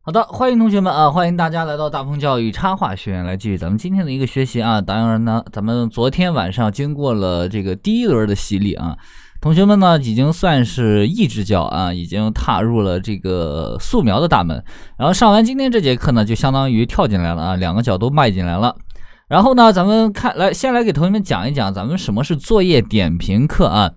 好的，欢迎同学们啊！欢迎大家来到大鹏教育插画学院，来继续咱们今天的一个学习啊！当然呢，咱们昨天晚上经过了这个第一轮的洗礼啊，同学们呢已经算是一只脚啊，已经踏入了这个素描的大门。然后上完今天这节课呢，就相当于跳进来了啊，两个脚都迈进来了。然后呢，咱们看来先来给同学们讲一讲咱们什么是作业点评课啊？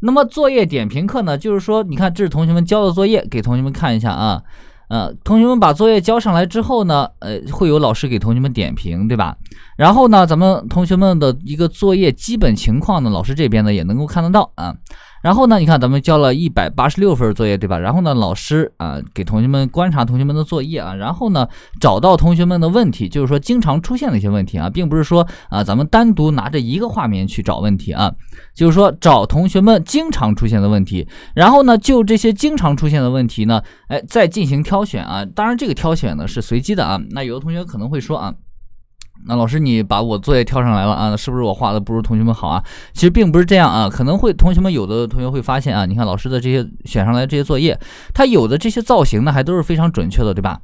那么作业点评课呢，就是说，你看这是同学们交的作业，给同学们看一下啊。呃，同学们把作业交上来之后呢，呃，会有老师给同学们点评，对吧？然后呢，咱们同学们的一个作业基本情况呢，老师这边呢也能够看得到啊。然后呢，你看咱们交了一百八十六份作业，对吧？然后呢，老师啊给同学们观察同学们的作业啊，然后呢找到同学们的问题，就是说经常出现的一些问题啊，并不是说啊咱们单独拿着一个画面去找问题啊，就是说找同学们经常出现的问题。然后呢，就这些经常出现的问题呢，哎再进行挑选啊。当然这个挑选呢是随机的啊。那有的同学可能会说啊。那老师，你把我作业挑上来了啊？是不是我画的不如同学们好啊？其实并不是这样啊，可能会同学们有的同学会发现啊，你看老师的这些选上来这些作业，它有的这些造型呢还都是非常准确的，对吧？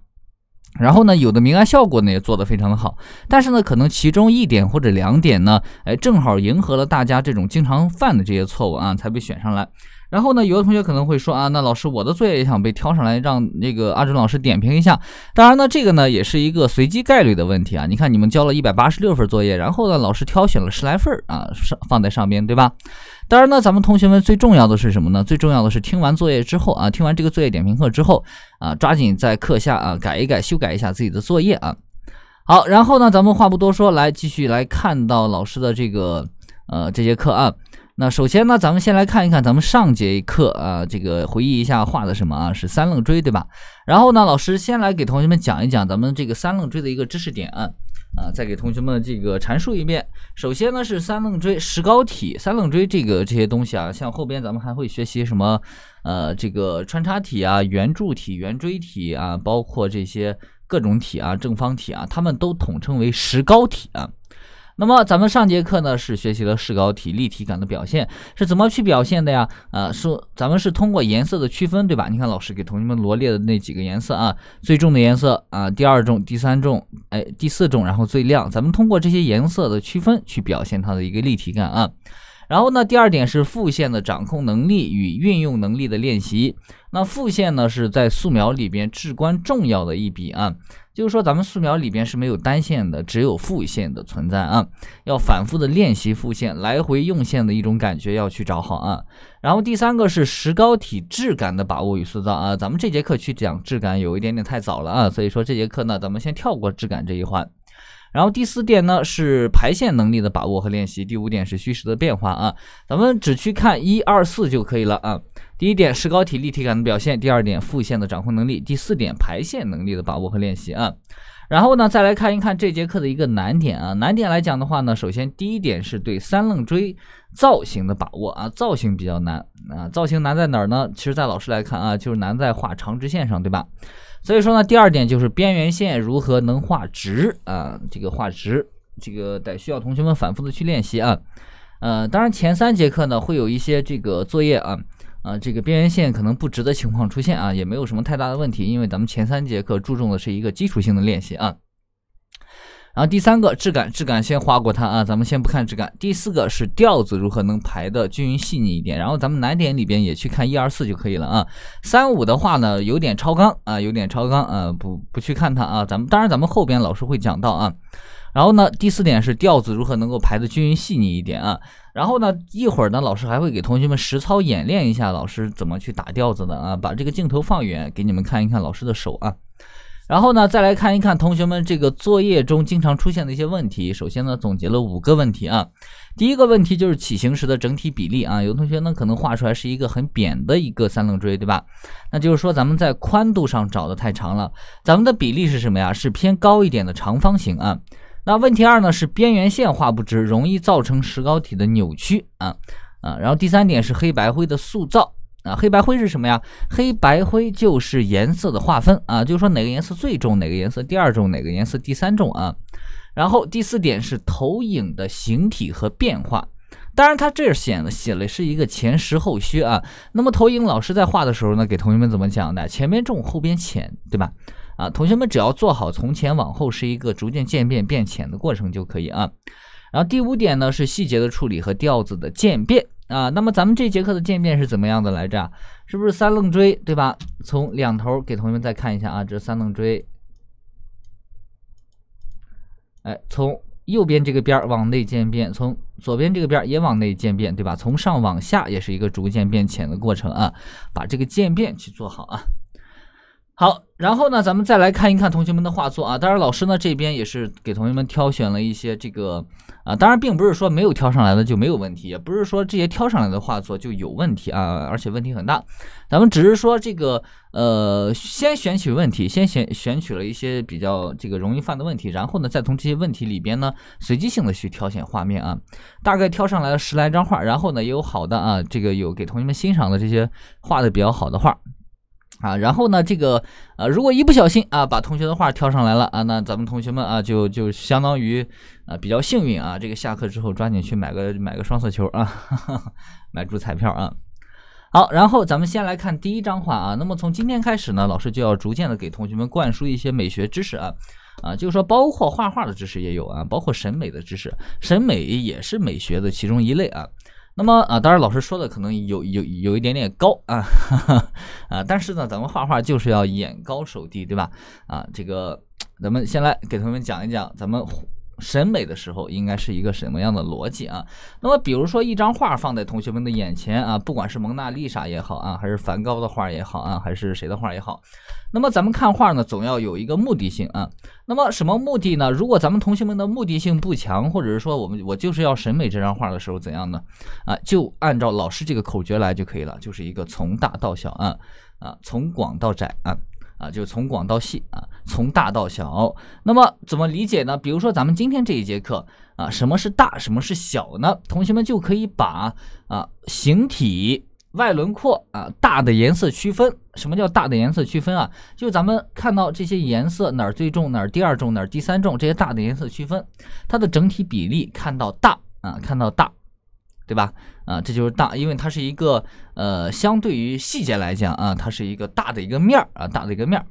然后呢，有的明暗效果呢也做得非常的好，但是呢，可能其中一点或者两点呢，哎，正好迎合了大家这种经常犯的这些错误啊，才被选上来。然后呢，有的同学可能会说啊，那老师，我的作业也想被挑上来，让那个阿哲老师点评一下。当然呢，这个呢也是一个随机概率的问题啊。你看，你们交了一百八十六份作业，然后呢，老师挑选了十来份啊，上放在上边，对吧？当然呢，咱们同学们最重要的是什么呢？最重要的是听完作业之后啊，听完这个作业点评课之后啊，抓紧在课下啊改一改，修改一下自己的作业啊。好，然后呢，咱们话不多说，来继续来看到老师的这个呃这节课啊。那首先呢，咱们先来看一看，咱们上节课啊，这个回忆一下画的什么啊？是三棱锥，对吧？然后呢，老师先来给同学们讲一讲咱们这个三棱锥的一个知识点啊，再给同学们这个阐述一遍。首先呢，是三棱锥、石膏体、三棱锥这个这些东西啊，像后边咱们还会学习什么？呃，这个穿插体啊、圆柱体、圆锥体啊，包括这些各种体啊、正方体啊，它们都统称为石膏体啊。那么咱们上节课呢是学习了石膏体立体感的表现，是怎么去表现的呀？呃，说咱们是通过颜色的区分，对吧？你看老师给同学们罗列的那几个颜色啊，最重的颜色啊，第二重、第三重，哎，第四重，然后最亮，咱们通过这些颜色的区分去表现它的一个立体感啊。然后呢，第二点是副线的掌控能力与运用能力的练习。那副线呢，是在素描里边至关重要的一笔啊。就是说，咱们素描里边是没有单线的，只有副线的存在啊。要反复的练习复线，来回用线的一种感觉要去找好啊。然后第三个是石膏体质感的把握与塑造啊。咱们这节课去讲质感有一点点太早了啊，所以说这节课呢，咱们先跳过质感这一环。然后第四点呢是排线能力的把握和练习，第五点是虚实的变化啊，咱们只去看一二四就可以了啊。第一点石膏体立体感的表现，第二点复线的掌控能力，第四点排线能力的把握和练习啊。然后呢，再来看一看这节课的一个难点啊。难点来讲的话呢，首先第一点是对三棱锥造型的把握啊，造型比较难啊。造型难在哪儿呢？其实，在老师来看啊，就是难在画长直线上，对吧？所以说呢，第二点就是边缘线如何能画直啊，这个画直，这个得需要同学们反复的去练习啊。呃，当然前三节课呢会有一些这个作业啊。啊，这个边缘线可能不直的情况出现啊，也没有什么太大的问题，因为咱们前三节课注重的是一个基础性的练习啊。然后第三个质感，质感先划过它啊，咱们先不看质感。第四个是调子如何能排的均匀细腻一点，然后咱们难点里边也去看一二四就可以了啊。三五的话呢，有点超纲啊，有点超纲啊，不不去看它啊。咱们当然咱们后边老师会讲到啊。然后呢，第四点是调子如何能够排的均匀细腻一点啊？然后呢，一会儿呢，老师还会给同学们实操演练一下，老师怎么去打调子的啊？把这个镜头放远，给你们看一看老师的手啊。然后呢，再来看一看同学们这个作业中经常出现的一些问题。首先呢，总结了五个问题啊。第一个问题就是起形时的整体比例啊，有同学呢可能画出来是一个很扁的一个三棱锥，对吧？那就是说咱们在宽度上找的太长了，咱们的比例是什么呀？是偏高一点的长方形啊。那问题二呢是边缘线画不直，容易造成石膏体的扭曲啊啊。然后第三点是黑白灰的塑造啊，黑白灰是什么呀？黑白灰就是颜色的划分啊，就是说哪个颜色最重，哪个颜色第二重，哪个颜色第三重啊。然后第四点是投影的形体和变化。当然，他这儿写写的是一个前实后虚啊。那么投影，老师在画的时候呢，给同学们怎么讲的？前面重，后边浅，对吧？啊，同学们只要做好从前往后是一个逐渐渐变变浅的过程就可以啊。然后第五点呢是细节的处理和调子的渐变啊。那么咱们这节课的渐变是怎么样的来着？是不是三棱锥对吧？从两头给同学们再看一下啊，这是三棱锥。哎，从右边这个边往内渐变，从左边这个边也往内渐变，对吧？从上往下也是一个逐渐变浅的过程啊，把这个渐变去做好啊。好，然后呢，咱们再来看一看同学们的画作啊。当然，老师呢这边也是给同学们挑选了一些这个啊，当然并不是说没有挑上来的就没有问题，也不是说这些挑上来的画作就有问题啊，而且问题很大。咱们只是说这个呃，先选取问题，先选选取了一些比较这个容易犯的问题，然后呢，再从这些问题里边呢，随机性的去挑选画面啊，大概挑上来了十来张画，然后呢也有好的啊，这个有给同学们欣赏的这些画的比较好的画。啊，然后呢，这个呃，如果一不小心啊，把同学的画挑上来了啊，那咱们同学们啊，就就相当于啊，比较幸运啊。这个下课之后，抓紧去买个买个双色球啊，买注彩票啊。好，然后咱们先来看第一张画啊。那么从今天开始呢，老师就要逐渐的给同学们灌输一些美学知识啊啊，就是说包括画画的知识也有啊，包括审美的知识，审美也是美学的其中一类啊。那么啊，当然老师说的可能有有有一点点高啊 啊，但是呢，咱们画画就是要眼高手低，对吧？啊，这个咱们先来给同学们讲一讲咱们。审美的时候应该是一个什么样的逻辑啊？那么比如说一张画放在同学们的眼前啊，不管是蒙娜丽莎也好啊，还是梵高的画也好啊，还是谁的画也好，那么咱们看画呢，总要有一个目的性啊。那么什么目的呢？如果咱们同学们的目的性不强，或者是说我们我就是要审美这张画的时候怎样呢？啊，就按照老师这个口诀来就可以了，就是一个从大到小啊，啊，从广到窄啊。啊，就是从广到细啊，从大到小。那么怎么理解呢？比如说咱们今天这一节课啊，什么是大，什么是小呢？同学们就可以把啊形体外轮廓啊大的颜色区分。什么叫大的颜色区分啊？就咱们看到这些颜色哪儿最重，哪儿第二重，哪儿第三重，这些大的颜色区分，它的整体比例看到大啊，看到大。对吧？啊，这就是大，因为它是一个呃，相对于细节来讲啊，它是一个大的一个面儿啊，大的一个面儿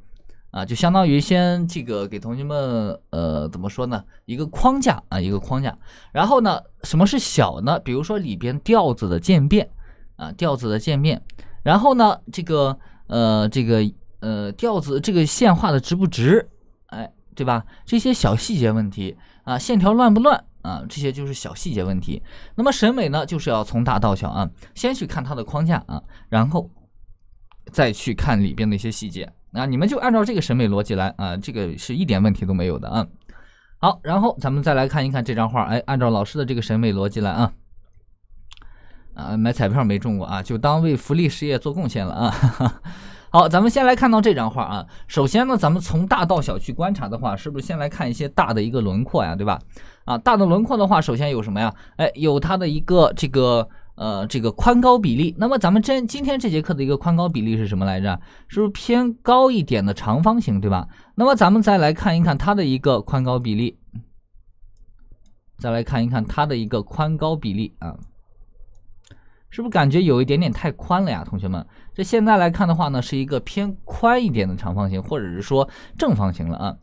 啊，就相当于先这个给同学们呃，怎么说呢？一个框架啊，一个框架。然后呢，什么是小呢？比如说里边调子的渐变啊，调子的渐变。然后呢，这个呃，这个呃，调子这个线画的直不直？哎，对吧？这些小细节问题啊，线条乱不乱？啊，这些就是小细节问题。那么审美呢，就是要从大到小啊，先去看它的框架啊，然后再去看里边的一些细节。那你们就按照这个审美逻辑来啊，这个是一点问题都没有的啊。好，然后咱们再来看一看这张画，哎，按照老师的这个审美逻辑来啊。啊，买彩票没中过啊，就当为福利事业做贡献了啊。好，咱们先来看到这张画啊。首先呢，咱们从大到小去观察的话，是不是先来看一些大的一个轮廓呀，对吧？啊，大的轮廓的话，首先有什么呀？哎，有它的一个这个呃这个宽高比例。那么咱们今今天这节课的一个宽高比例是什么来着？是不是偏高一点的长方形，对吧？那么咱们再来看一看它的一个宽高比例，再来看一看它的一个宽高比例啊，是不是感觉有一点点太宽了呀？同学们，这现在来看的话呢，是一个偏宽一点的长方形，或者是说正方形了啊。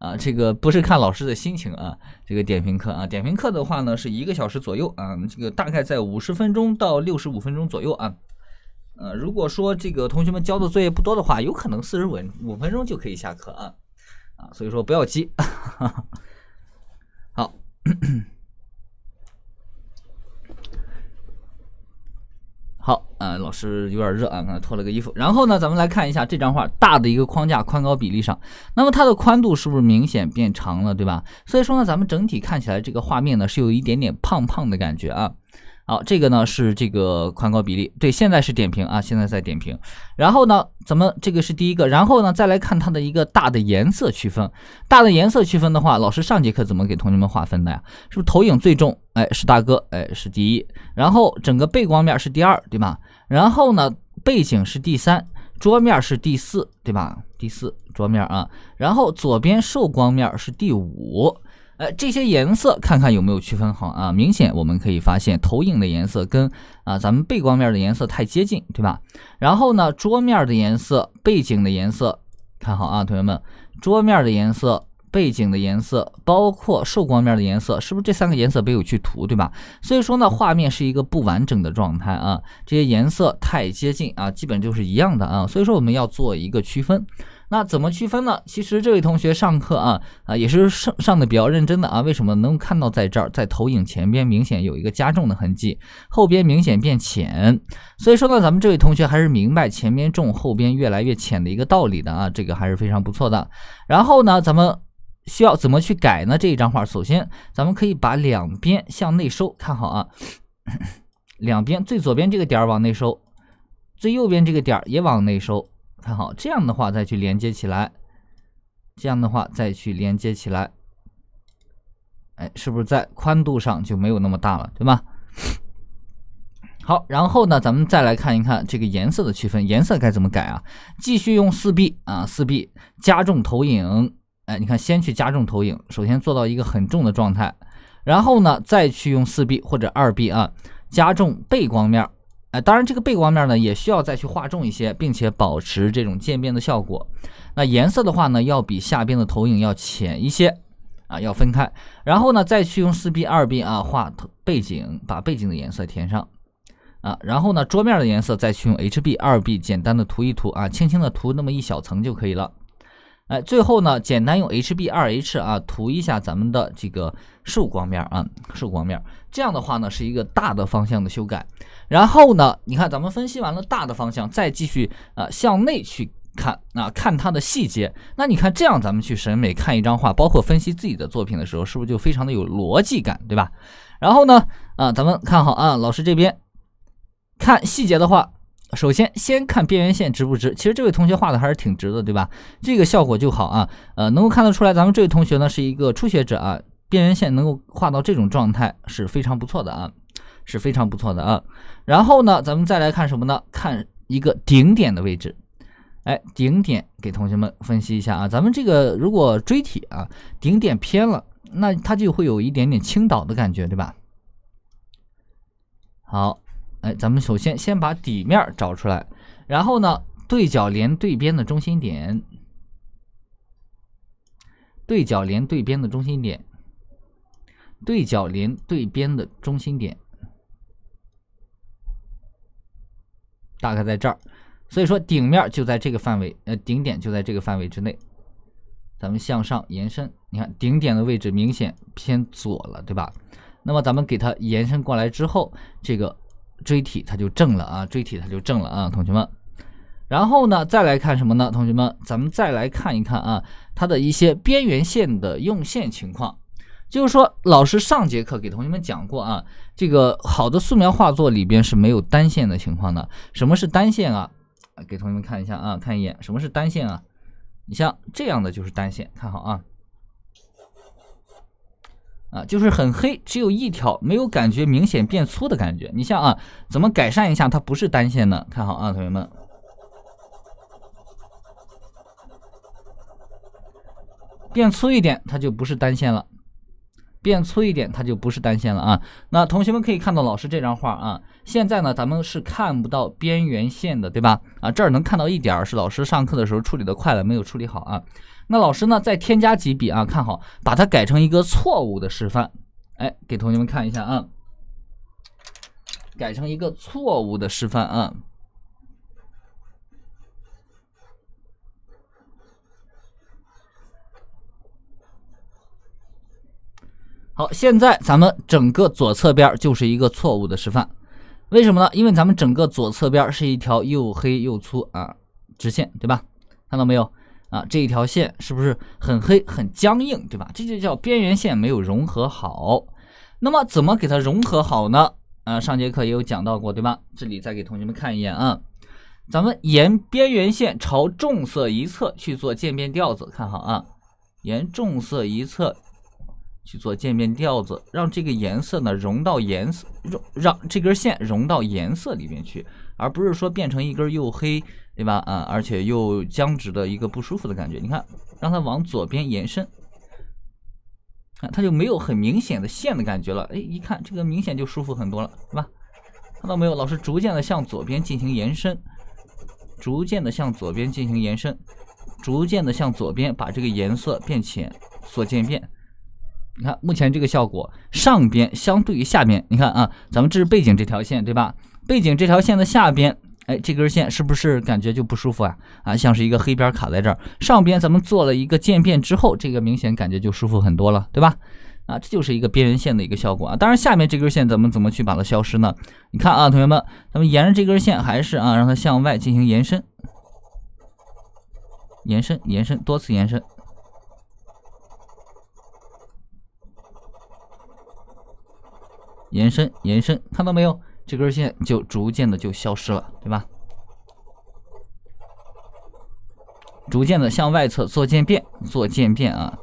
啊，这个不是看老师的心情啊，这个点评课啊，点评课的话呢是一个小时左右啊，这个大概在五十分钟到六十五分钟左右啊，呃，如果说这个同学们交的作业不多的话，有可能四十五五分钟就可以下课啊，啊，所以说不要急，好。好，呃，老师有点热啊，刚才脱了个衣服。然后呢，咱们来看一下这张画，大的一个框架，宽高比例上，那么它的宽度是不是明显变长了，对吧？所以说呢，咱们整体看起来这个画面呢是有一点点胖胖的感觉啊。好，这个呢是这个宽高比例。对，现在是点评啊，现在在点评。然后呢，咱们这个是第一个。然后呢，再来看它的一个大的颜色区分。大的颜色区分的话，老师上节课怎么给同学们划分的呀？是不是投影最重？哎，是大哥，哎，是第一。然后整个背光面是第二，对吧？然后呢，背景是第三，桌面是第四，对吧？第四桌面啊。然后左边受光面是第五。呃，这些颜色看看有没有区分好啊？明显我们可以发现，投影的颜色跟啊咱们背光面的颜色太接近，对吧？然后呢，桌面的颜色、背景的颜色，看好啊，同学们，桌面的颜色、背景的颜色，包括受光面的颜色，是不是这三个颜色没有去涂，对吧？所以说呢，画面是一个不完整的状态啊，这些颜色太接近啊，基本就是一样的啊，所以说我们要做一个区分。那怎么区分呢？其实这位同学上课啊啊也是上上的比较认真的啊，为什么能看到在这儿在投影前边明显有一个加重的痕迹，后边明显变浅，所以说呢，咱们这位同学还是明白前边重后边越来越浅的一个道理的啊，这个还是非常不错的。然后呢，咱们需要怎么去改呢？这一张画，首先咱们可以把两边向内收，看好啊，两边最左边这个点儿往内收，最右边这个点儿也往内收。看好这样的话再去连接起来，这样的话再去连接起来，哎，是不是在宽度上就没有那么大了，对吗？好，然后呢，咱们再来看一看这个颜色的区分，颜色该怎么改啊？继续用四 B 啊，四 B 加重投影，哎，你看先去加重投影，首先做到一个很重的状态，然后呢再去用四 B 或者二 B 啊加重背光面。哎，当然这个背光面呢也需要再去画重一些，并且保持这种渐变的效果。那颜色的话呢，要比下边的投影要浅一些啊，要分开。然后呢，再去用四 B、二 B 啊画背景，把背景的颜色填上啊。然后呢，桌面的颜色再去用 HB、二 B 简单的涂一涂啊，轻轻的涂那么一小层就可以了。哎，最后呢，简单用 HB、二 H 啊涂一下咱们的这个受光面啊，受光面。这样的话呢，是一个大的方向的修改。然后呢？你看，咱们分析完了大的方向，再继续啊向内去看，啊，看它的细节。那你看，这样咱们去审美看一张画，包括分析自己的作品的时候，是不是就非常的有逻辑感，对吧？然后呢，啊，咱们看好啊，老师这边看细节的话，首先先看边缘线直不直。其实这位同学画的还是挺直的，对吧？这个效果就好啊。呃，能够看得出来，咱们这位同学呢是一个初学者啊，边缘线能够画到这种状态是非常不错的啊。是非常不错的啊，然后呢，咱们再来看什么呢？看一个顶点的位置。哎，顶点给同学们分析一下啊。咱们这个如果锥体啊，顶点偏了，那它就会有一点点倾倒的感觉，对吧？好，哎，咱们首先先把底面找出来，然后呢，对角连对边的中心点，对角连对边的中心点，对角连对边的中心点。大概在这儿，所以说顶面就在这个范围，呃，顶点就在这个范围之内。咱们向上延伸，你看顶点的位置明显偏左了，对吧？那么咱们给它延伸过来之后，这个锥体它就正了啊，锥体它就正了啊，同学们。然后呢，再来看什么呢？同学们，咱们再来看一看啊，它的一些边缘线的用线情况。就是说，老师上节课给同学们讲过啊，这个好的素描画作里边是没有单线的情况的。什么是单线啊？给同学们看一下啊，看一眼，什么是单线啊？你像这样的就是单线，看好啊，啊，就是很黑，只有一条，没有感觉明显变粗的感觉。你像啊，怎么改善一下它不是单线呢？看好啊，同学们，变粗一点，它就不是单线了。变粗一点，它就不是单线了啊。那同学们可以看到老师这张画啊，现在呢咱们是看不到边缘线的，对吧？啊，这儿能看到一点儿，是老师上课的时候处理的快了，没有处理好啊。那老师呢再添加几笔啊，看好把它改成一个错误的示范，哎，给同学们看一下啊，改成一个错误的示范啊。好，现在咱们整个左侧边就是一个错误的示范，为什么呢？因为咱们整个左侧边是一条又黑又粗啊直线，对吧？看到没有啊？这一条线是不是很黑、很僵硬，对吧？这就叫边缘线没有融合好。那么怎么给它融合好呢？啊，上节课也有讲到过，对吧？这里再给同学们看一眼啊，咱们沿边缘线朝重色一侧去做渐变调子，看好啊，沿重色一侧。去做渐变调子，让这个颜色呢融到颜色，融让这根线融到颜色里面去，而不是说变成一根又黑，对吧？啊，而且又僵直的一个不舒服的感觉。你看，让它往左边延伸，看它就没有很明显的线的感觉了。哎，一看这个明显就舒服很多了，对吧？看到没有？老师逐渐的向左边进行延伸，逐渐的向左边进行延伸，逐渐的向左边把这个颜色变浅，做渐变。你看，目前这个效果，上边相对于下边，你看啊，咱们这是背景这条线，对吧？背景这条线的下边，哎，这根线是不是感觉就不舒服啊？啊，像是一个黑边卡在这儿。上边咱们做了一个渐变之后，这个明显感觉就舒服很多了，对吧？啊，这就是一个边缘线的一个效果啊。当然，下面这根线咱们怎么去把它消失呢？你看啊，同学们，咱们沿着这根线，还是啊，让它向外进行延伸，延伸，延伸，多次延伸。延伸延伸，看到没有？这根线就逐渐的就消失了，对吧？逐渐的向外侧做渐变，做渐变啊，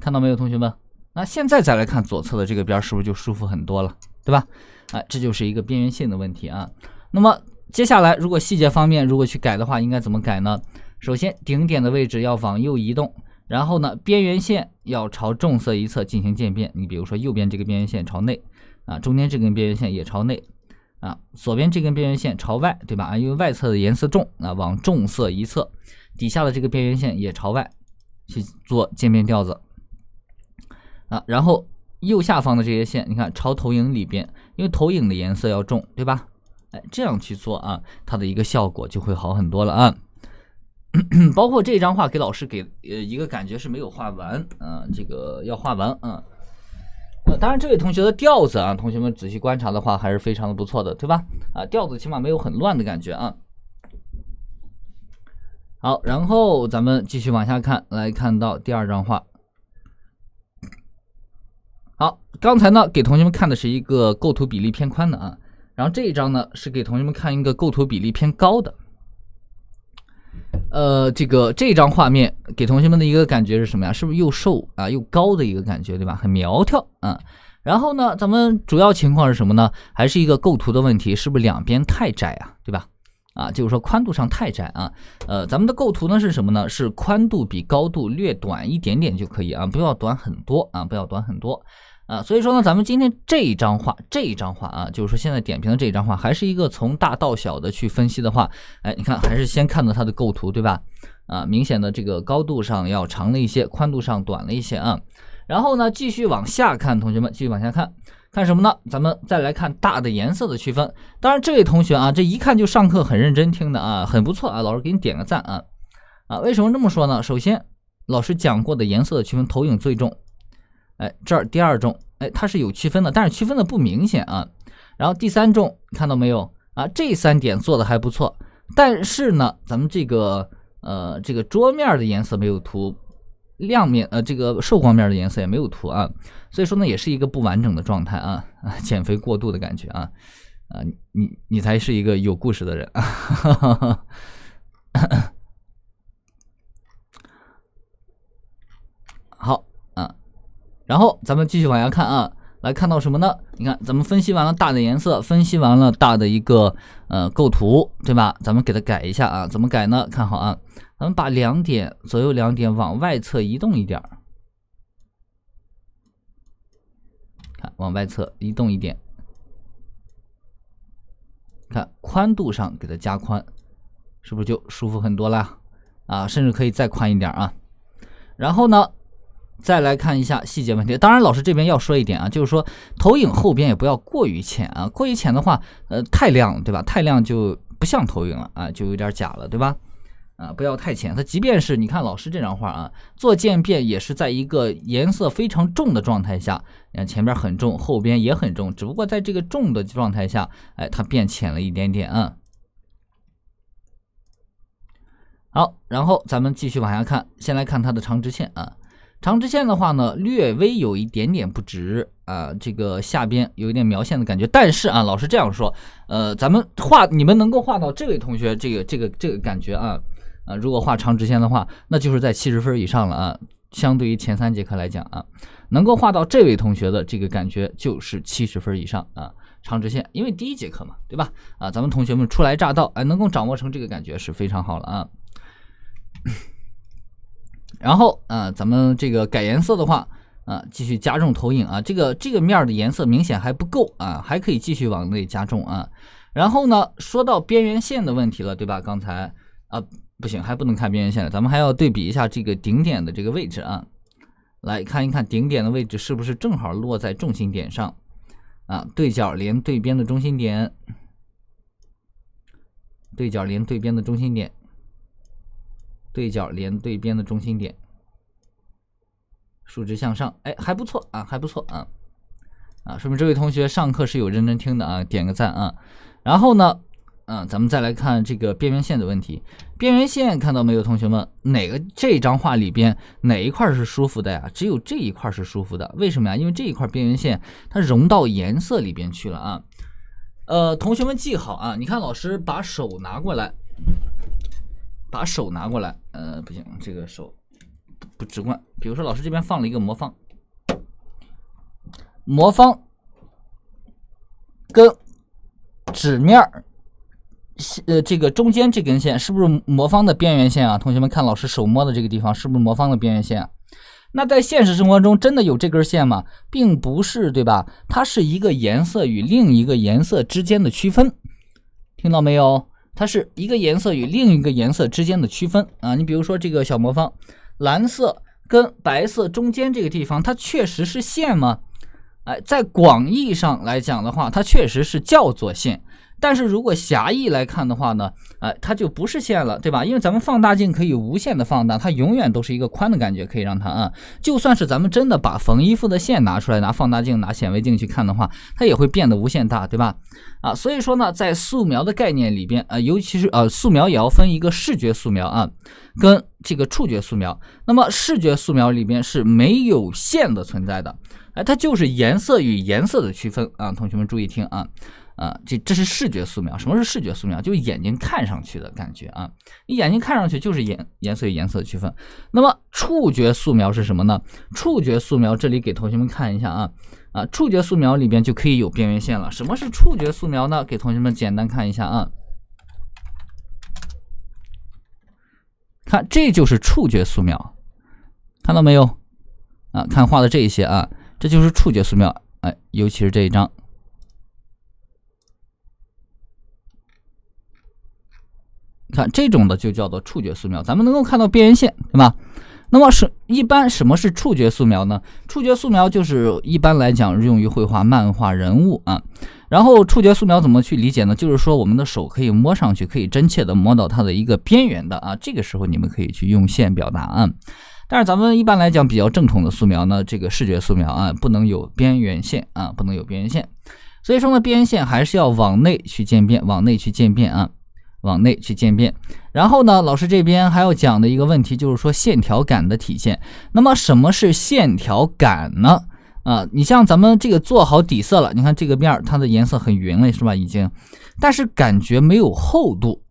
看到没有，同学们？那现在再来看左侧的这个边，是不是就舒服很多了，对吧？哎，这就是一个边缘线的问题啊。那么接下来，如果细节方面如果去改的话，应该怎么改呢？首先，顶点的位置要往右移动，然后呢，边缘线要朝重色一侧进行渐变。你比如说右边这个边缘线朝内。啊，中间这根边缘线也朝内，啊，左边这根边缘线朝外，对吧？啊，因为外侧的颜色重，啊，往重色一侧，底下的这个边缘线也朝外去做渐变调子，啊，然后右下方的这些线，你看朝投影里边，因为投影的颜色要重，对吧？哎，这样去做啊，它的一个效果就会好很多了啊。包括这张画，给老师给呃一个感觉是没有画完啊，这个要画完啊。呃，当然，这位同学的调子啊，同学们仔细观察的话，还是非常的不错的，对吧？啊，调子起码没有很乱的感觉啊。好，然后咱们继续往下看，来看到第二张画。好，刚才呢给同学们看的是一个构图比例偏宽的啊，然后这一张呢是给同学们看一个构图比例偏高的。呃，这个这张画面给同学们的一个感觉是什么呀？是不是又瘦啊又高的一个感觉，对吧？很苗条啊。然后呢，咱们主要情况是什么呢？还是一个构图的问题，是不是两边太窄啊，对吧？啊，就是说宽度上太窄啊。呃，咱们的构图呢是什么呢？是宽度比高度略短一点点就可以啊，不要短很多啊，不要短很多。啊，所以说呢，咱们今天这一张画，这一张画啊，就是说现在点评的这一张画，还是一个从大到小的去分析的话，哎，你看还是先看到它的构图，对吧？啊，明显的这个高度上要长了一些，宽度上短了一些啊。然后呢，继续往下看，同学们继续往下看看什么呢？咱们再来看大的颜色的区分。当然，这位同学啊，这一看就上课很认真听的啊，很不错啊，老师给你点个赞啊。啊，为什么这么说呢？首先，老师讲过的颜色的区分，投影最重。哎，这儿第二种，哎，它是有区分的，但是区分的不明显啊。然后第三种，看到没有啊？这三点做的还不错，但是呢，咱们这个呃，这个桌面的颜色没有涂亮面，呃，这个受光面的颜色也没有涂啊。所以说呢，也是一个不完整的状态啊，减肥过度的感觉啊。啊，你你才是一个有故事的人啊。然后咱们继续往下看啊，来看到什么呢？你看，咱们分析完了大的颜色，分析完了大的一个呃构图，对吧？咱们给它改一下啊，怎么改呢？看好啊，咱们把两点左右两点往外侧移动一点儿，看往外侧移动一点，看宽度上给它加宽，是不是就舒服很多啦？啊，甚至可以再宽一点啊。然后呢？再来看一下细节问题，当然老师这边要说一点啊，就是说投影后边也不要过于浅啊，过于浅的话，呃，太亮了，对吧？太亮就不像投影了啊，就有点假了，对吧？啊，不要太浅。它即便是你看老师这张画啊，做渐变也是在一个颜色非常重的状态下，你看前边很重，后边也很重，只不过在这个重的状态下，哎，它变浅了一点点啊。好，然后咱们继续往下看，先来看它的长直线啊。长直线的话呢，略微有一点点不直啊，这个下边有一点描线的感觉。但是啊，老师这样说，呃，咱们画，你们能够画到这位同学这个这个这个感觉啊，啊，如果画长直线的话，那就是在七十分以上了啊。相对于前三节课来讲啊，能够画到这位同学的这个感觉就是七十分以上啊。长直线，因为第一节课嘛，对吧？啊，咱们同学们初来乍到，哎，能够掌握成这个感觉是非常好了啊。然后啊，咱们这个改颜色的话啊，继续加重投影啊。这个这个面的颜色明显还不够啊，还可以继续往内加重啊。然后呢，说到边缘线的问题了，对吧？刚才啊，不行，还不能看边缘线了。咱们还要对比一下这个顶点的这个位置啊，来看一看顶点的位置是不是正好落在重心点上啊？对角连对边的中心点，对角连对边的中心点。对角连对边的中心点，竖直向上，哎，还不错啊，还不错啊，啊，说明这位同学上课是有认真听的啊，点个赞啊。然后呢，嗯，咱们再来看这个边缘线的问题。边缘线看到没有，同学们？哪个这张画里边哪一块是舒服的呀？只有这一块是舒服的，为什么呀？因为这一块边缘线它融到颜色里边去了啊。呃，同学们记好啊，你看老师把手拿过来。把手拿过来，呃，不行，这个手不直观。比如说，老师这边放了一个魔方，魔方跟纸面儿，呃，这个中间这根线是不是魔方的边缘线啊？同学们看，老师手摸的这个地方是不是魔方的边缘线？那在现实生活中真的有这根线吗？并不是，对吧？它是一个颜色与另一个颜色之间的区分，听到没有？它是一个颜色与另一个颜色之间的区分啊，你比如说这个小魔方，蓝色跟白色中间这个地方，它确实是线吗？哎，在广义上来讲的话，它确实是叫做线。但是如果狭义来看的话呢，哎，它就不是线了，对吧？因为咱们放大镜可以无限的放大，它永远都是一个宽的感觉，可以让它啊，就算是咱们真的把缝衣服的线拿出来，拿放大镜、拿显微镜去看的话，它也会变得无限大，对吧？啊，所以说呢，在素描的概念里边啊，尤其是呃，素描也要分一个视觉素描啊，跟这个触觉素描。那么视觉素描里边是没有线的存在的，哎，它就是颜色与颜色的区分啊，同学们注意听啊。啊，这这是视觉素描。什么是视觉素描？就是眼睛看上去的感觉啊。眼睛看上去就是颜颜色与颜色的区分。那么触觉素描是什么呢？触觉素描这里给同学们看一下啊啊，触觉素描里边就可以有边缘线了。什么是触觉素描呢？给同学们简单看一下啊，看这就是触觉素描，看到没有啊？看画的这一些啊，这就是触觉素描。哎，尤其是这一张。看这种的就叫做触觉素描，咱们能够看到边缘线，对吧？那么是一般什么是触觉素描呢？触觉素描就是一般来讲用于绘画漫画人物啊。然后触觉素描怎么去理解呢？就是说我们的手可以摸上去，可以真切的摸到它的一个边缘的啊。这个时候你们可以去用线表达啊。但是咱们一般来讲比较正统的素描呢，这个视觉素描啊，不能有边缘线啊，不能有边缘线。所以说呢，边缘线还是要往内去渐变，往内去渐变啊。往内去渐变，然后呢，老师这边还要讲的一个问题就是说线条感的体现。那么什么是线条感呢？啊，你像咱们这个做好底色了，你看这个面儿，它的颜色很匀了，是吧？已经，但是感觉没有厚度，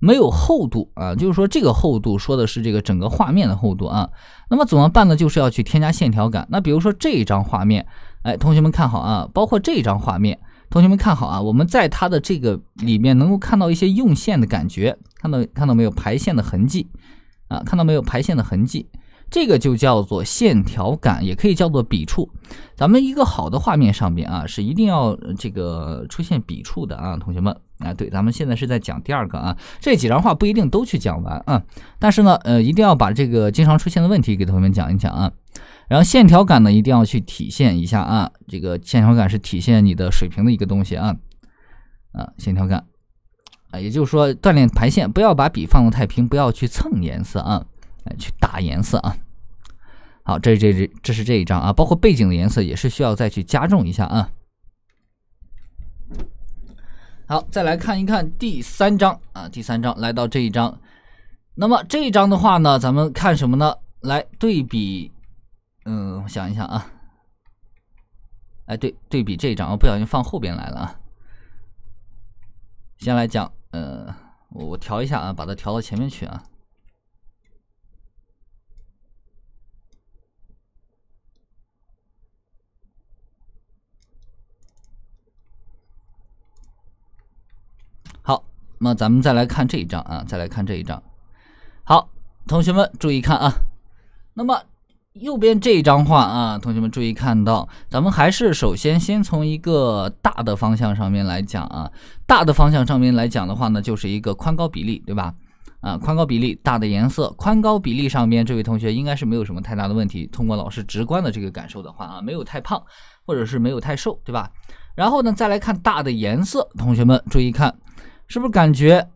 没有厚度啊。就是说这个厚度说的是这个整个画面的厚度啊。那么怎么办呢？就是要去添加线条感。那比如说这一张画面，哎，同学们看好啊，包括这一张画面。同学们看好啊，我们在它的这个里面能够看到一些用线的感觉，看到看到没有排线的痕迹啊？看到没有排线的痕迹？这个就叫做线条感，也可以叫做笔触。咱们一个好的画面上面啊，是一定要这个出现笔触的啊，同学们。啊，对，咱们现在是在讲第二个啊，这几张画不一定都去讲完啊，但是呢，呃，一定要把这个经常出现的问题给同学们讲一讲啊。然后线条感呢，一定要去体现一下啊！这个线条感是体现你的水平的一个东西啊，啊，线条感，啊，也就是说锻炼排线，不要把笔放的太平，不要去蹭颜色啊，去打颜色啊。好，这是这这这是这一张啊，包括背景的颜色也是需要再去加重一下啊。好，再来看一看第三章啊，第三章来到这一章，那么这一章的话呢，咱们看什么呢？来对比。嗯，我想一想啊，哎，对，对比这一张啊，不小心放后边来了啊。先来讲，呃，我调一下啊，把它调到前面去啊。好，那咱们再来看这一张啊，再来看这一张。好，同学们注意看啊，那么。右边这一张画啊，同学们注意看到，咱们还是首先先从一个大的方向上面来讲啊，大的方向上面来讲的话呢，就是一个宽高比例，对吧？啊，宽高比例大的颜色，宽高比例上边这位同学应该是没有什么太大的问题。通过老师直观的这个感受的话啊，没有太胖，或者是没有太瘦，对吧？然后呢，再来看大的颜色，同学们注意看，是不是感觉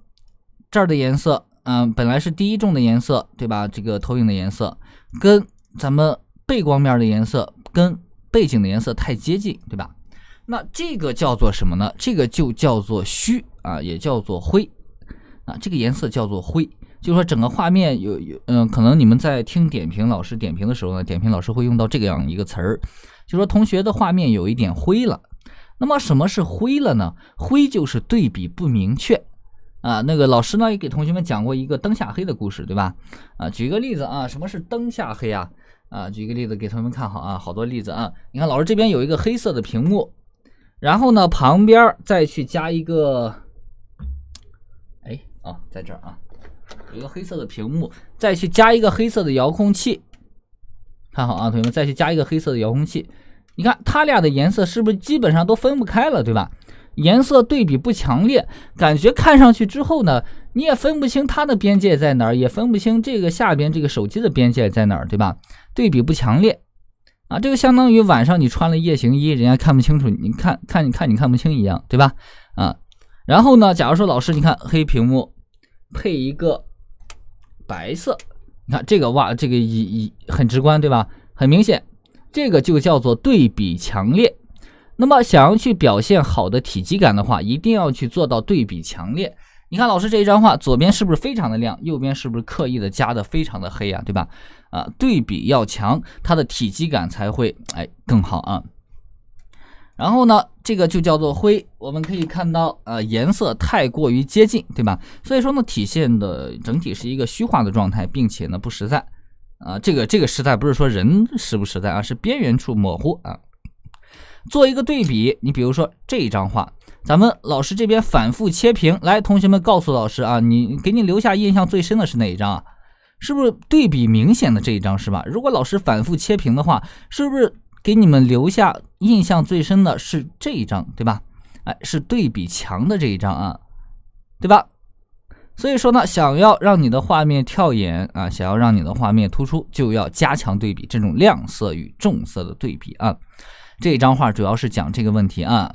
这儿的颜色，嗯，本来是第一重的颜色，对吧？这个投影的颜色跟咱们背光面的颜色跟背景的颜色太接近，对吧？那这个叫做什么呢？这个就叫做虚啊，也叫做灰啊。这个颜色叫做灰，就说整个画面有有嗯，可能你们在听点评老师点评的时候呢，点评老师会用到这样一个词儿，就说同学的画面有一点灰了。那么什么是灰了呢？灰就是对比不明确啊。那个老师呢也给同学们讲过一个“灯下黑”的故事，对吧？啊，举一个例子啊，什么是灯下黑啊？啊，举一个例子给同学们看好啊，好多例子啊。你看老师这边有一个黑色的屏幕，然后呢旁边再去加一个，哎，啊，在这儿啊，有一个黑色的屏幕，再去加一个黑色的遥控器，看好啊，同学们再去加一个黑色的遥控器。你看它俩的颜色是不是基本上都分不开了，对吧？颜色对比不强烈，感觉看上去之后呢，你也分不清它的边界在哪儿，也分不清这个下边这个手机的边界在哪儿，对吧？对比不强烈啊，这个相当于晚上你穿了夜行衣，人家看不清楚，你看看你看你看不清一样，对吧？啊，然后呢，假如说老师，你看黑屏幕配一个白色，你看这个哇，这个一一很直观，对吧？很明显，这个就叫做对比强烈。那么想要去表现好的体积感的话，一定要去做到对比强烈。你看老师这一张画，左边是不是非常的亮？右边是不是刻意的加的非常的黑呀？对吧？啊，对比要强，它的体积感才会哎更好啊。然后呢，这个就叫做灰，我们可以看到呃颜色太过于接近，对吧？所以说呢，体现的整体是一个虚化的状态，并且呢不实在啊。这个这个实在不是说人实不实在啊，是边缘处模糊啊。做一个对比，你比如说这一张画，咱们老师这边反复切屏来，同学们告诉老师啊，你给你留下印象最深的是哪一张啊？是不是对比明显的这一张是吧？如果老师反复切屏的话，是不是给你们留下印象最深的是这一张，对吧？哎，是对比强的这一张啊，对吧？所以说呢，想要让你的画面跳眼啊，想要让你的画面突出，就要加强对比，这种亮色与重色的对比啊。这一张画主要是讲这个问题啊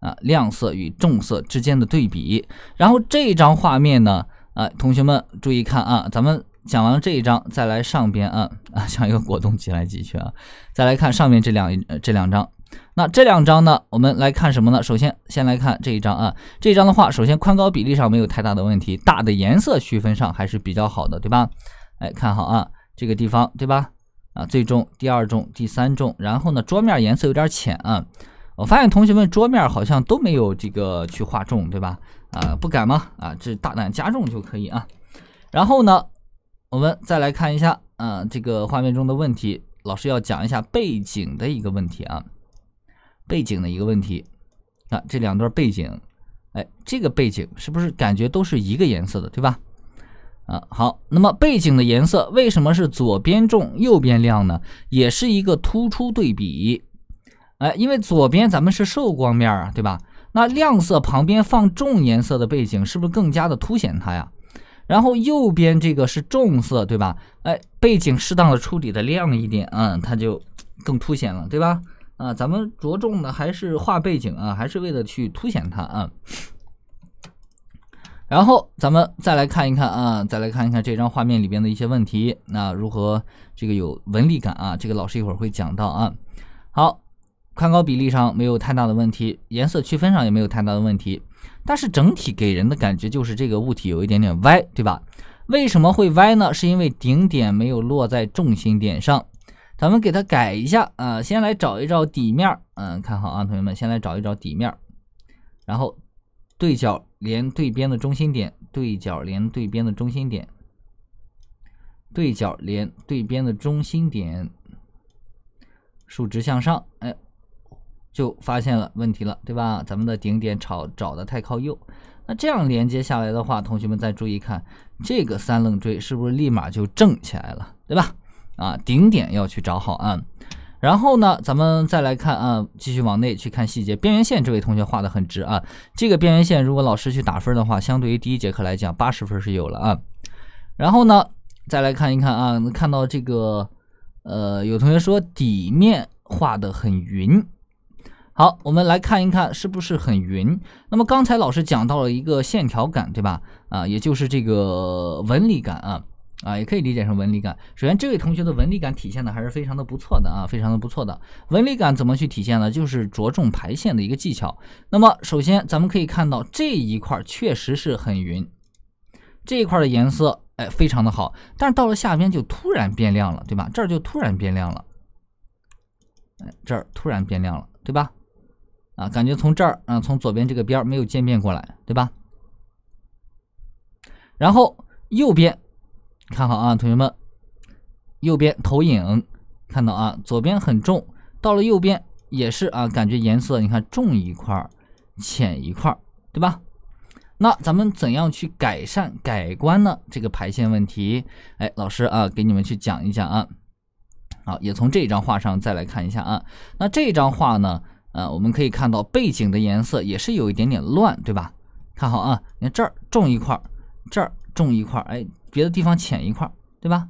啊，亮色与重色之间的对比。然后这张画面呢，哎，同学们注意看啊，咱们。讲完了这一章，再来上边啊啊，像一个果冻挤来挤去啊。再来看上面这两这两张，那这两张呢，我们来看什么呢？首先先来看这一张啊，这一张的话，首先宽高比例上没有太大的问题，大的颜色区分上还是比较好的，对吧？哎，看好啊，这个地方对吧？啊，最重、第二重、第三重，然后呢，桌面颜色有点浅啊。我发现同学们桌面好像都没有这个去画重，对吧？啊，不敢吗？啊，这大胆加重就可以啊。然后呢？我们再来看一下，啊，这个画面中的问题，老师要讲一下背景的一个问题啊，背景的一个问题。那这两段背景，哎，这个背景是不是感觉都是一个颜色的，对吧？啊，好，那么背景的颜色为什么是左边重右边亮呢？也是一个突出对比，哎，因为左边咱们是受光面啊，对吧？那亮色旁边放重颜色的背景，是不是更加的凸显它呀？然后右边这个是重色，对吧？哎，背景适当的处理的亮一点，嗯，它就更凸显了，对吧？啊，咱们着重的还是画背景啊，还是为了去凸显它啊。然后咱们再来看一看啊，再来看一看这张画面里边的一些问题。那如何这个有纹理感啊？这个老师一会儿会讲到啊。好，宽高比例上没有太大的问题，颜色区分上也没有太大的问题。但是整体给人的感觉就是这个物体有一点点歪，对吧？为什么会歪呢？是因为顶点没有落在重心点上。咱们给它改一下啊，先来找一找底面，嗯，看好啊，同学们，先来找一找底面，然后对角连对边的中心点，对角连对边的中心点，对角连对边的中心点，竖直向上，哎。就发现了问题了，对吧？咱们的顶点找找的太靠右，那这样连接下来的话，同学们再注意看这个三棱锥是不是立马就正起来了，对吧？啊，顶点要去找好啊。然后呢，咱们再来看啊，继续往内去看细节，边缘线这位同学画的很直啊。这个边缘线如果老师去打分的话，相对于第一节课来讲，八十分是有了啊。然后呢，再来看一看啊，看到这个呃，有同学说底面画的很匀。好，我们来看一看是不是很匀。那么刚才老师讲到了一个线条感，对吧？啊，也就是这个纹理感啊，啊，也可以理解成纹理感。首先，这位同学的纹理感体现的还是非常的不错的啊，非常的不错的。纹理感怎么去体现呢？就是着重排线的一个技巧。那么首先，咱们可以看到这一块确实是很匀，这一块的颜色，哎，非常的好。但是到了下边就突然变亮了，对吧？这儿就突然变亮了，哎，这儿突然变亮了，对吧？啊，感觉从这儿，啊，从左边这个边没有渐变过来，对吧？然后右边，看好啊，同学们，右边投影看到啊，左边很重，到了右边也是啊，感觉颜色你看重一块儿，浅一块儿，对吧？那咱们怎样去改善、改观呢？这个排线问题，哎，老师啊，给你们去讲一下啊。好，也从这张画上再来看一下啊。那这张画呢？啊，我们可以看到背景的颜色也是有一点点乱，对吧？看好啊，你看这儿重一块儿，这儿重一块儿，哎，别的地方浅一块儿，对吧？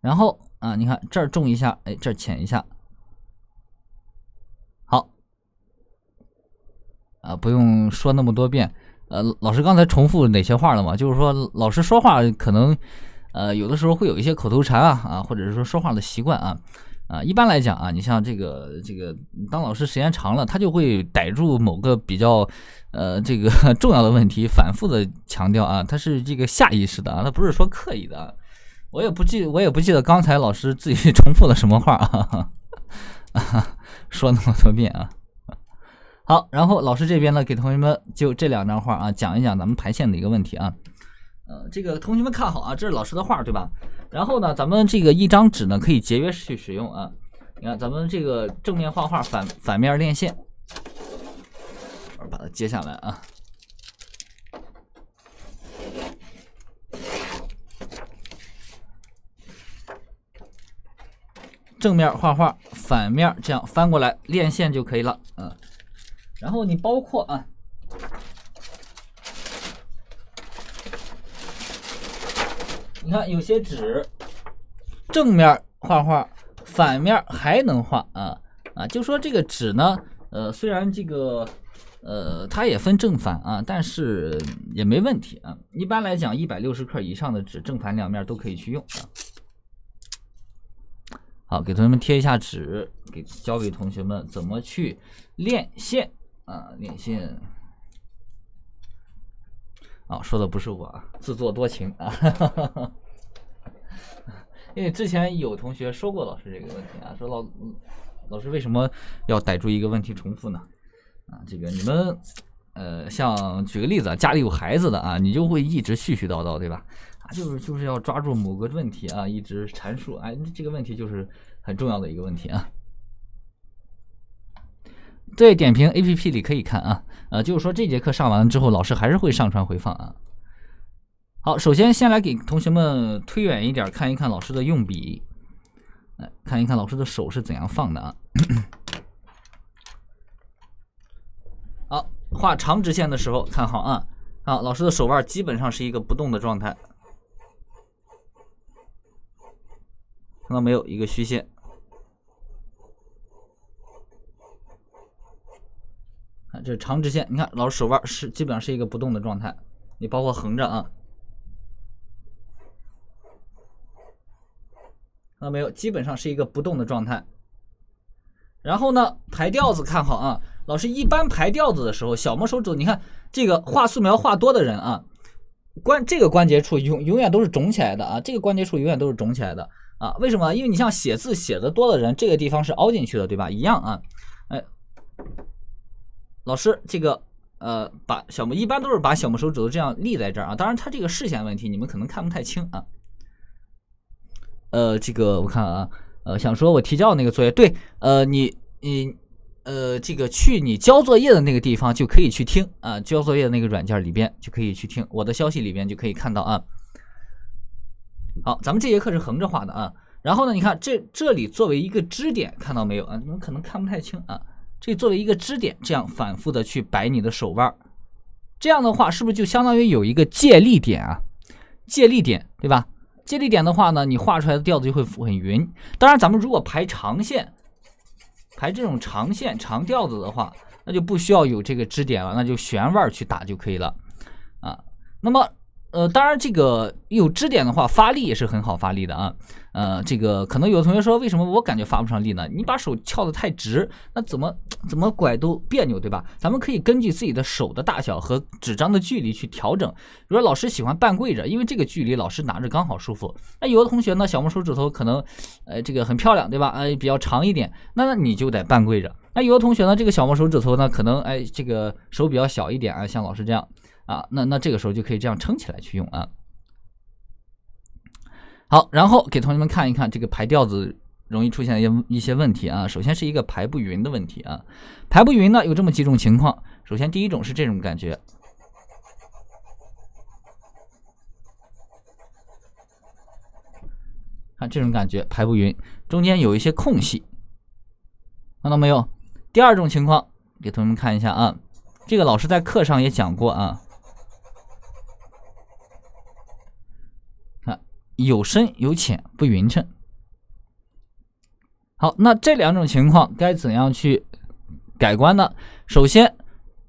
然后啊，你看这儿重一下，哎，这儿浅一下。好，啊，不用说那么多遍。呃，老师刚才重复哪些话了吗？就是说，老师说话可能，呃，有的时候会有一些口头禅啊啊，或者是说说话的习惯啊。啊，一般来讲啊，你像这个这个当老师时间长了，他就会逮住某个比较呃这个 重要的问题反复的强调啊，他是这个下意识的啊，他不是说刻意的。我也不记，我也不记得刚才老师自己 重复了什么话啊，说那么多遍啊。好，然后老师这边呢，给同学们就这两张画啊，讲一讲咱们排线的一个问题啊。嗯，这个同学们看好啊，这是老师的画，对吧？然后呢，咱们这个一张纸呢可以节约去使用啊。你看，咱们这个正面画画，反反面练线，我把它揭下来啊。正面画画，反面这样翻过来练线就可以了。嗯，然后你包括啊。你看，有些纸正面画画，反面还能画啊啊！就说这个纸呢，呃，虽然这个呃，它也分正反啊，但是也没问题啊。一般来讲，一百六十克以上的纸，正反两面都可以去用。啊。好，给同学们贴一下纸，给教给同学们怎么去练线啊，练线。啊，说的不是我啊，自作多情啊！因为之前有同学说过老师这个问题啊，说老老师为什么要逮住一个问题重复呢？啊，这个你们呃，像举个例子啊，家里有孩子的啊，你就会一直絮絮叨叨，对吧？啊，就是就是要抓住某个问题啊，一直阐述。哎，这个问题就是很重要的一个问题啊。在点评 A P P 里可以看啊，呃，就是说这节课上完了之后，老师还是会上传回放啊。好，首先先来给同学们推远一点，看一看老师的用笔，来看一看老师的手是怎样放的啊。好，画长直线的时候，看好啊。好，老师的手腕基本上是一个不动的状态，看到没有？一个虚线。是长直线，你看老师手腕是基本上是一个不动的状态，你包括横着啊，看到没有？基本上是一个不动的状态。然后呢，排调子看好啊，老师一般排调子的时候，小拇手指你看这个画素描画多的人啊，关这个关节处永永远都是肿起来的啊，这个关节处永远都是肿起来的啊，为什么？因为你像写字写的多的人，这个地方是凹进去的，对吧？一样啊，哎。老师，这个呃，把小拇一般都是把小拇手指头这样立在这儿啊，当然它这个视线问题，你们可能看不太清啊。呃，这个我看啊，呃，想说我提交那个作业，对，呃，你你呃，这个去你交作业的那个地方就可以去听啊，交作业的那个软件里边就可以去听，我的消息里边就可以看到啊。好，咱们这节课是横着画的啊，然后呢，你看这这里作为一个支点，看到没有啊？你们可能看不太清啊。可以作为一个支点，这样反复的去摆你的手腕儿，这样的话是不是就相当于有一个借力点啊？借力点，对吧？借力点的话呢，你画出来的调子就会很匀。当然，咱们如果排长线，排这种长线长调子的话，那就不需要有这个支点了，那就悬腕去打就可以了啊。那么。呃，当然，这个有支点的话，发力也是很好发力的啊。呃，这个可能有的同学说，为什么我感觉发不上力呢？你把手翘得太直，那怎么怎么拐都别扭，对吧？咱们可以根据自己的手的大小和纸张的距离去调整。比如说，老师喜欢半跪着，因为这个距离老师拿着刚好舒服。那有的同学呢，小拇手指头可能，呃，这个很漂亮，对吧？呃，比较长一点，那你就得半跪着。那有的同学呢，这个小拇手指头呢，可能哎，这个手比较小一点啊，像老师这样。啊，那那这个时候就可以这样撑起来去用啊。好，然后给同学们看一看这个排调子容易出现一些一些问题啊。首先是一个排不匀的问题啊。排不匀呢有这么几种情况，首先第一种是这种感觉，看这种感觉排不匀，中间有一些空隙，看到没有？第二种情况，给同学们看一下啊，这个老师在课上也讲过啊。有深有浅，不匀称。好，那这两种情况该怎样去改观呢？首先，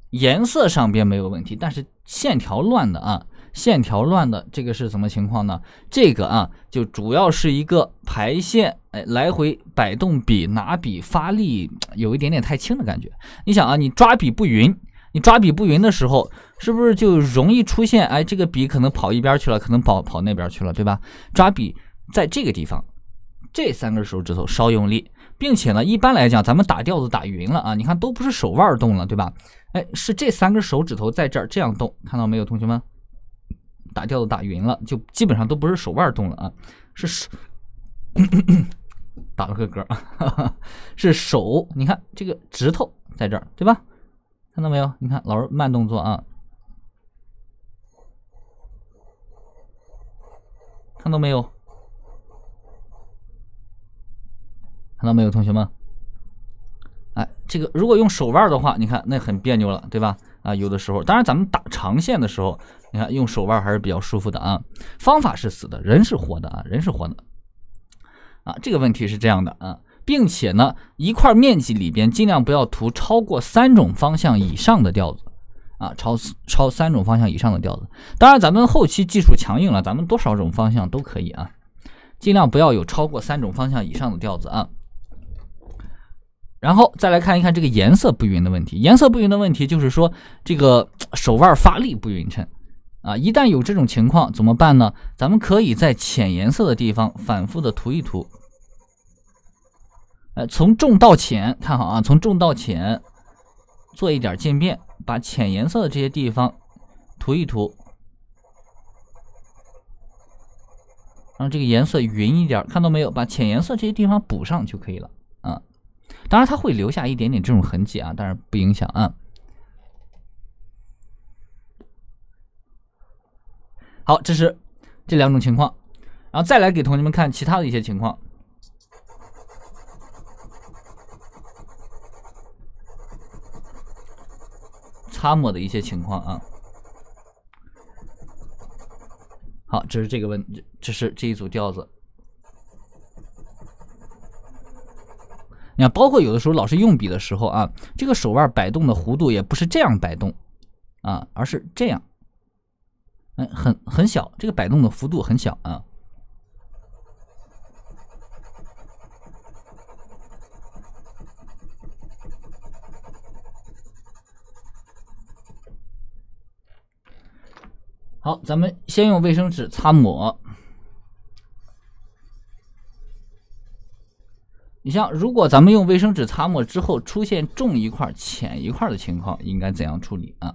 颜色上边没有问题，但是线条乱的啊，线条乱的，这个是什么情况呢？这个啊，就主要是一个排线，哎，来回摆动笔，拿笔发力有一点点太轻的感觉。你想啊，你抓笔不匀。你抓笔不匀的时候，是不是就容易出现？哎，这个笔可能跑一边去了，可能跑跑那边去了，对吧？抓笔在这个地方，这三根手指头稍用力，并且呢，一般来讲，咱们打调子打匀了啊，你看都不是手腕动了，对吧？哎，是这三根手指头在这儿这样动，看到没有，同学们？打调子打匀了，就基本上都不是手腕动了啊，是手 打了个嗝，是手，你看这个指头在这儿，对吧？看到没有？你看，老师慢动作啊！看到没有？看到没有，同学们？哎，这个如果用手腕的话，你看那很别扭了，对吧？啊，有的时候，当然咱们打长线的时候，你看用手腕还是比较舒服的啊。方法是死的，人是活的啊，人是活的啊。这个问题是这样的啊。并且呢，一块面积里边尽量不要涂超过三种方向以上的调子啊，超超三种方向以上的调子。当然，咱们后期技术强硬了，咱们多少种方向都可以啊。尽量不要有超过三种方向以上的调子啊。然后再来看一看这个颜色不匀的问题。颜色不匀的问题就是说这个手腕发力不匀称啊。一旦有这种情况怎么办呢？咱们可以在浅颜色的地方反复的涂一涂。呃，从重到浅，看好啊，从重到浅，做一点渐变，把浅颜色的这些地方涂一涂，让这个颜色匀一点，看到没有？把浅颜色这些地方补上就可以了啊。当然，它会留下一点点这种痕迹啊，但是不影响啊。好，这是这两种情况，然后再来给同学们看其他的一些情况。擦抹的一些情况啊，好，这是这个问这是这一组调子。你看，包括有的时候老师用笔的时候啊，这个手腕摆动的弧度也不是这样摆动啊，而是这样，嗯，很很小，这个摆动的幅度很小啊。好，咱们先用卫生纸擦抹。你像，如果咱们用卫生纸擦抹之后出现重一块、浅一块的情况，应该怎样处理啊？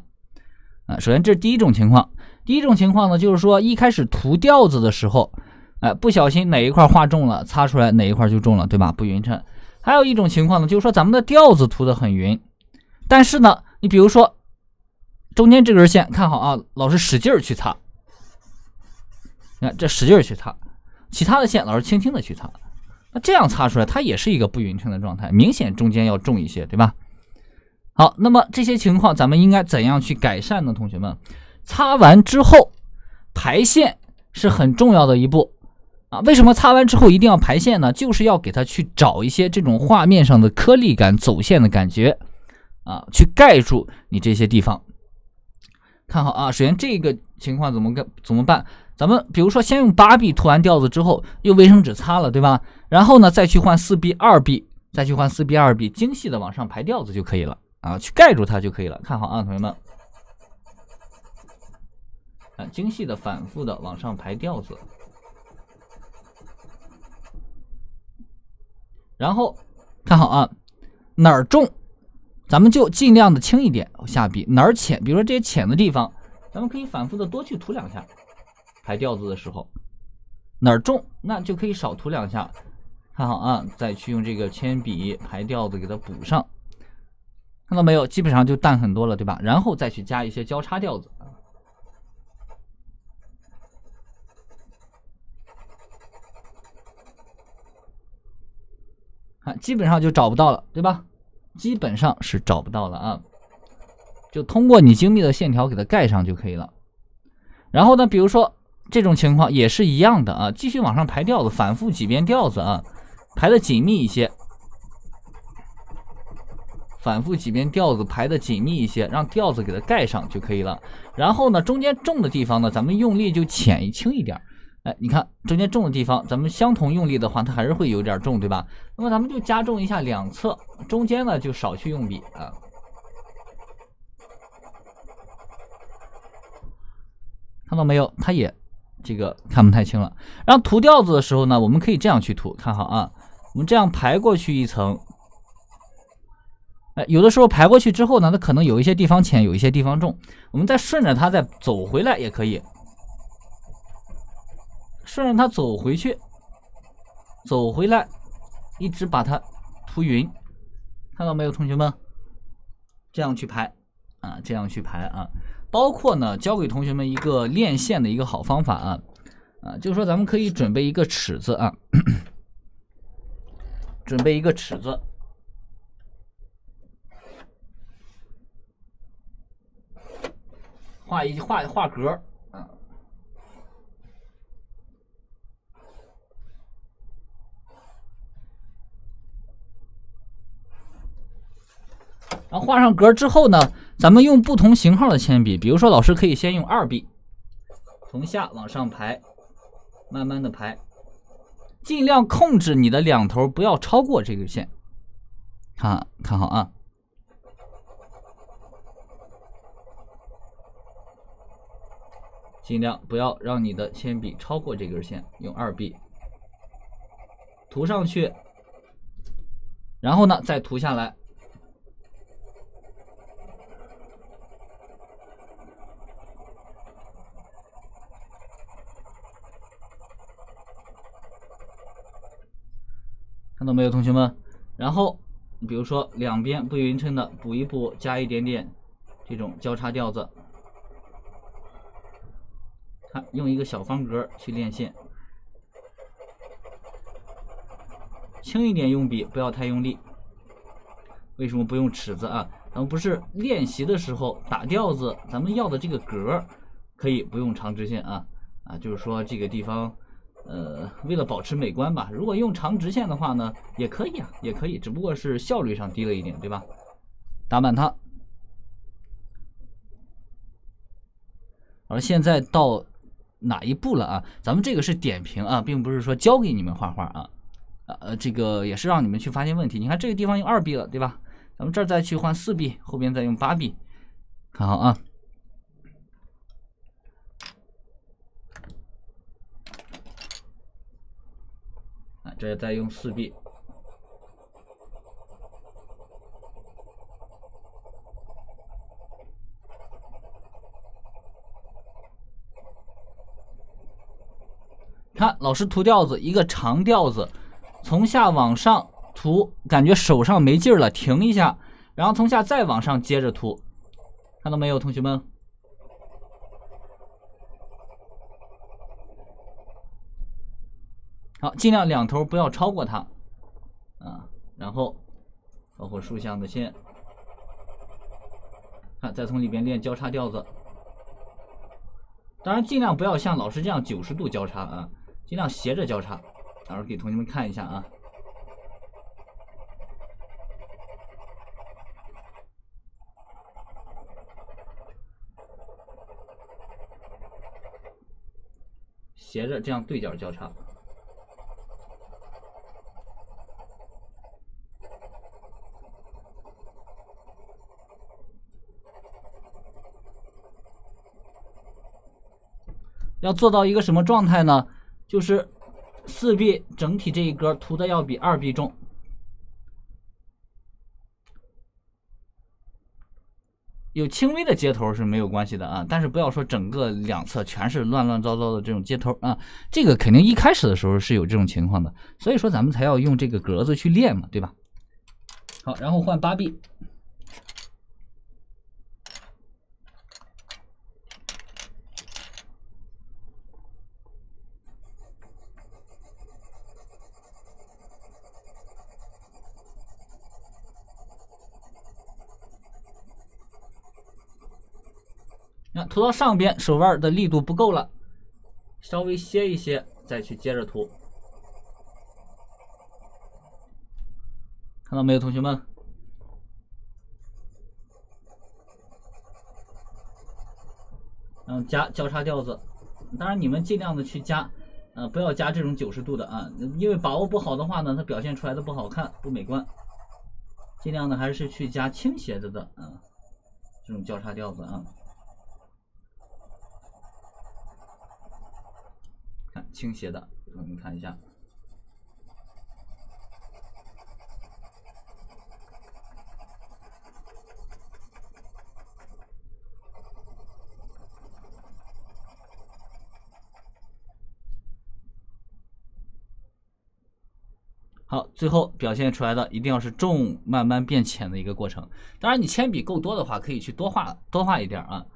啊，首先这是第一种情况。第一种情况呢，就是说一开始涂调子的时候，哎，不小心哪一块画重了，擦出来哪一块就重了，对吧？不匀称。还有一种情况呢，就是说咱们的调子涂的很匀，但是呢，你比如说。中间这根线看好啊，老师使劲儿去擦。你看这使劲儿去擦，其他的线老师轻轻的去擦。那这样擦出来，它也是一个不匀称的状态，明显中间要重一些，对吧？好，那么这些情况咱们应该怎样去改善呢？同学们，擦完之后排线是很重要的一步啊。为什么擦完之后一定要排线呢？就是要给它去找一些这种画面上的颗粒感、走线的感觉啊，去盖住你这些地方。看好啊！首先这个情况怎么跟怎么办？咱们比如说先用八 B 涂完调子之后，用卫生纸擦了，对吧？然后呢再去换四 B、二 B，再去换四 B、二 B，精细的往上排调子就可以了啊，去盖住它就可以了。看好啊，同学们啊，精细的反复的往上排调子，然后看好啊，哪儿重？咱们就尽量的轻一点下笔，哪儿浅，比如说这些浅的地方，咱们可以反复的多去涂两下；排调子的时候，哪儿重，那就可以少涂两下。看好啊，再去用这个铅笔排调子给它补上。看到没有，基本上就淡很多了，对吧？然后再去加一些交叉调子啊。看，基本上就找不到了，对吧？基本上是找不到了啊，就通过你精密的线条给它盖上就可以了。然后呢，比如说这种情况也是一样的啊，继续往上排调子，反复几遍调子啊，排的紧密一些。反复几遍调子排的紧密一些，让调子给它盖上就可以了。然后呢，中间重的地方呢，咱们用力就浅一轻一点。哎，你看中间重的地方，咱们相同用力的话，它还是会有点重，对吧？那么咱们就加重一下两侧，中间呢就少去用笔啊。看到没有？它也这个看不太清了。然后涂调子的时候呢，我们可以这样去涂，看好啊。我们这样排过去一层。哎，有的时候排过去之后呢，它可能有一些地方浅，有一些地方重，我们再顺着它再走回来也可以。顺着它走回去，走回来，一直把它涂匀，看到没有，同学们？这样去排啊，这样去排啊。包括呢，教给同学们一个练线的一个好方法啊啊，就是说咱们可以准备一个尺子啊，准备一个尺子，画一画，画格然后画上格之后呢，咱们用不同型号的铅笔，比如说老师可以先用二 B，从下往上排，慢慢的排，尽量控制你的两头不要超过这个线，看看好啊，尽量不要让你的铅笔超过这根线，用二 B 涂上去，然后呢再涂下来。看到没有，同学们？然后，比如说两边不匀称的，补一补，加一点点这种交叉调子。看，用一个小方格去练线，轻一点，用笔不要太用力。为什么不用尺子啊？咱们不是练习的时候打调子，咱们要的这个格，可以不用长直线啊啊，就是说这个地方。呃，为了保持美观吧。如果用长直线的话呢，也可以啊，也可以，只不过是效率上低了一点，对吧？打满它。而现在到哪一步了啊？咱们这个是点评啊，并不是说教给你们画画啊。呃，这个也是让你们去发现问题。你看这个地方用二 B 了，对吧？咱们这儿再去换四 B，后边再用八 B，看好啊。这再在用四 B。看老师涂调子，一个长调子，从下往上涂，感觉手上没劲了，停一下，然后从下再往上接着涂，看到没有，同学们？好，尽量两头不要超过它，啊，然后包括竖向的线，看再从里边练交叉调子。当然，尽量不要像老师这样九十度交叉啊，尽量斜着交叉。老师给同学们看一下啊，斜着这样对角交叉。要做到一个什么状态呢？就是四 B 整体这一格涂的要比二 B 重，有轻微的接头是没有关系的啊，但是不要说整个两侧全是乱乱糟糟的这种接头啊，这个肯定一开始的时候是有这种情况的，所以说咱们才要用这个格子去练嘛，对吧？好，然后换八 B。涂到上边，手腕的力度不够了，稍微歇一歇，再去接着涂。看到没有，同学们？嗯，加交叉调子，当然你们尽量的去加，呃，不要加这种九十度的啊，因为把握不好的话呢，它表现出来的不好看，不美观。尽量的还是去加倾斜着的啊，这种交叉调子啊。倾斜的，我们看一下。好，最后表现出来的一定要是重慢慢变浅的一个过程。当然，你铅笔够多的话，可以去多画多画一点啊，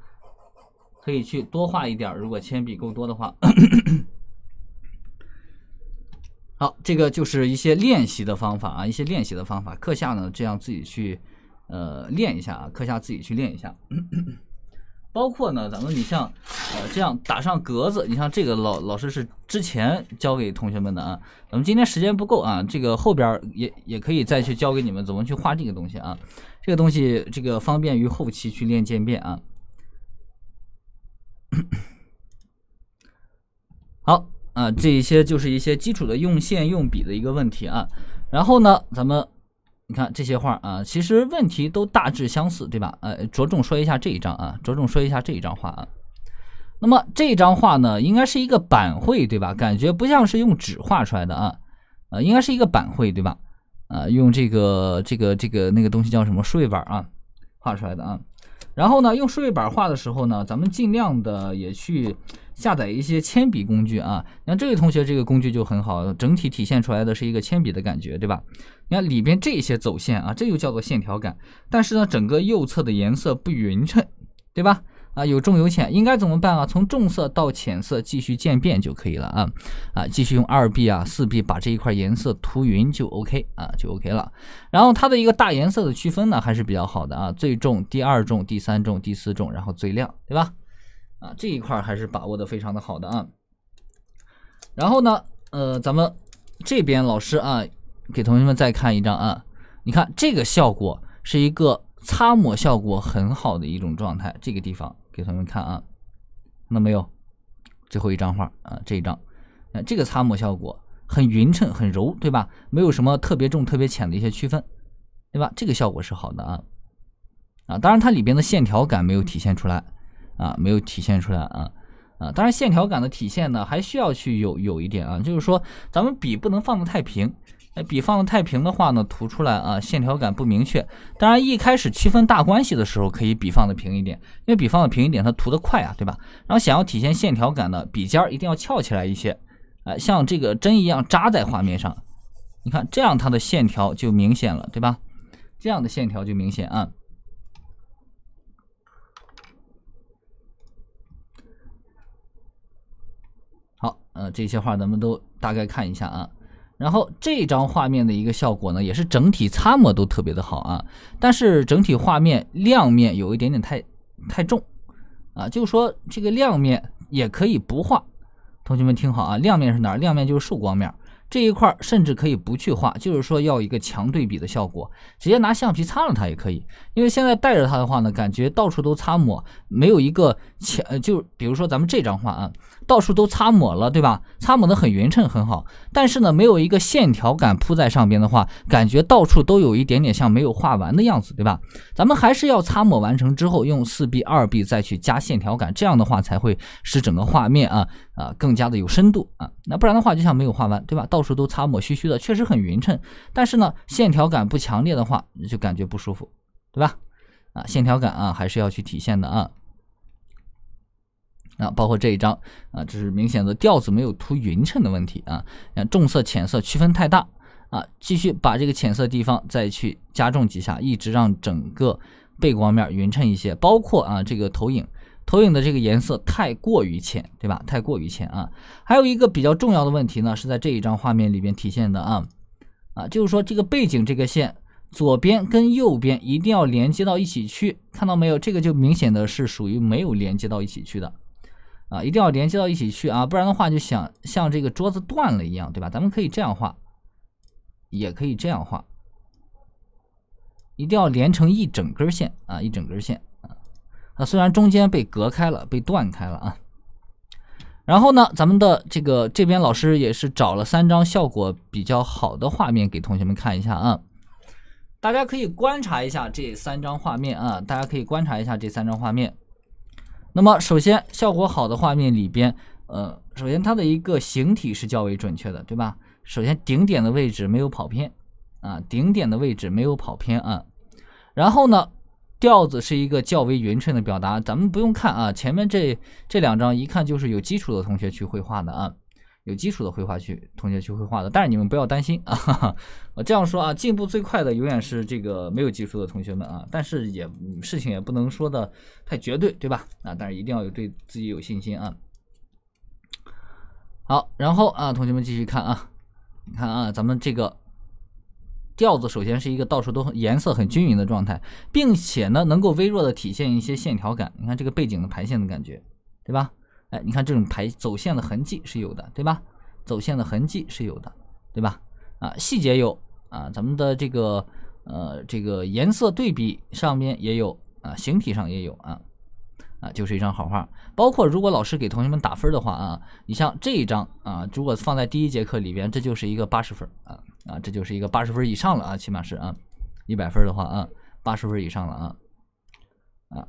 可以去多画一点。如果铅笔够多的话。好，这个就是一些练习的方法啊，一些练习的方法。课下呢，这样自己去，呃，练一下啊。课下自己去练一下。包括呢，咱们你像，呃，这样打上格子，你像这个老老师是之前教给同学们的啊。咱们今天时间不够啊，这个后边也也可以再去教给你们怎么去画这个东西啊。这个东西这个方便于后期去练渐变啊。好。啊，这一些就是一些基础的用线用笔的一个问题啊。然后呢，咱们你看这些画啊，其实问题都大致相似，对吧？呃，着重说一下这一张啊，着重说一下这一张画啊。那么这张画呢，应该是一个板绘，对吧？感觉不像是用纸画出来的啊，呃，应该是一个板绘，对吧？呃，用这个这个这个那个东西叫什么？税板啊，画出来的啊。然后呢，用数位板画的时候呢，咱们尽量的也去下载一些铅笔工具啊。你看这位同学这个工具就很好，整体体现出来的是一个铅笔的感觉，对吧？你看里边这些走线啊，这又叫做线条感。但是呢，整个右侧的颜色不匀称，对吧？啊，有重有浅，应该怎么办啊？从重色到浅色继续渐变就可以了啊啊，继续用二 B 啊、四 B 把这一块颜色涂匀就 OK 啊，就 OK 了。然后它的一个大颜色的区分呢还是比较好的啊，最重、第二重、第三重、第四重，然后最亮，对吧？啊，这一块还是把握的非常的好的啊。然后呢，呃，咱们这边老师啊，给同学们再看一张啊，你看这个效果是一个擦抹效果很好的一种状态，这个地方。给同学们看啊，看到没有？最后一张画啊，这一张，那这个擦抹效果很匀称，很柔，对吧？没有什么特别重、特别浅的一些区分，对吧？这个效果是好的啊啊！当然，它里边的线条感没有体现出来啊，没有体现出来啊啊！当然，线条感的体现呢，还需要去有有一点啊，就是说，咱们笔不能放得太平。哎，笔放的太平的话呢，涂出来啊线条感不明确。当然，一开始区分大关系的时候，可以笔放的平一点，因为笔放的平一点，它涂的快啊，对吧？然后想要体现线条感的，笔尖儿一定要翘起来一些，哎，像这个针一样扎在画面上。你看，这样它的线条就明显了，对吧？这样的线条就明显啊。好，呃，这些画咱们都大概看一下啊。然后这张画面的一个效果呢，也是整体擦抹都特别的好啊，但是整体画面亮面有一点点太太重啊，就是说这个亮面也可以不画。同学们听好啊，亮面是哪儿？亮面就是受光面。这一块甚至可以不去画，就是说要一个强对比的效果，直接拿橡皮擦了它也可以。因为现在带着它的话呢，感觉到处都擦抹，没有一个强，就比如说咱们这张画啊，到处都擦抹了，对吧？擦抹的很匀称，很好，但是呢，没有一个线条感铺在上边的话，感觉到处都有一点点像没有画完的样子，对吧？咱们还是要擦抹完成之后，用四 B、二 B 再去加线条感，这样的话才会使整个画面啊。啊，更加的有深度啊，那不然的话就像没有画完，对吧？到处都擦抹虚虚的，确实很匀称，但是呢，线条感不强烈的话，就感觉不舒服，对吧？啊，线条感啊还是要去体现的啊。啊，包括这一张啊，这是明显的调子没有涂匀称的问题啊，像重色浅色区分太大啊，继续把这个浅色地方再去加重几下，一直让整个背光面匀称一些，包括啊这个投影。投影的这个颜色太过于浅，对吧？太过于浅啊！还有一个比较重要的问题呢，是在这一张画面里边体现的啊啊，就是说这个背景这个线，左边跟右边一定要连接到一起去，看到没有？这个就明显的是属于没有连接到一起去的啊！一定要连接到一起去啊，不然的话就想像这个桌子断了一样，对吧？咱们可以这样画，也可以这样画，一定要连成一整根线啊，一整根线。那虽然中间被隔开了，被断开了啊。然后呢，咱们的这个这边老师也是找了三张效果比较好的画面给同学们看一下啊。大家可以观察一下这三张画面啊，大家可以观察一下这三张画面。那么首先效果好的画面里边，呃，首先它的一个形体是较为准确的，对吧？首先顶点的位置没有跑偏啊，顶点的位置没有跑偏啊。然后呢？调子是一个较为匀称的表达，咱们不用看啊，前面这这两张一看就是有基础的同学去绘画的啊，有基础的绘画去同学去绘画的，但是你们不要担心 啊，我这样说啊，进步最快的永远是这个没有基础的同学们啊，但是也事情也不能说的太绝对，对吧？啊，但是一定要有对自己有信心啊。好，然后啊，同学们继续看啊，你看啊，咱们这个。调子首先是一个到处都颜色很均匀的状态，并且呢能够微弱的体现一些线条感。你看这个背景的排线的感觉，对吧？哎，你看这种排走线的痕迹是有的，对吧？走线的痕迹是有的，对吧？啊，细节有啊，咱们的这个呃这个颜色对比上面也有啊，形体上也有啊。啊，就是一张好画。包括如果老师给同学们打分的话啊，你像这一张啊，如果放在第一节课里边，这就是一个八十分啊啊，这就是一个八十分以上了啊，起码是啊，一百分的话啊，八十分以上了啊啊。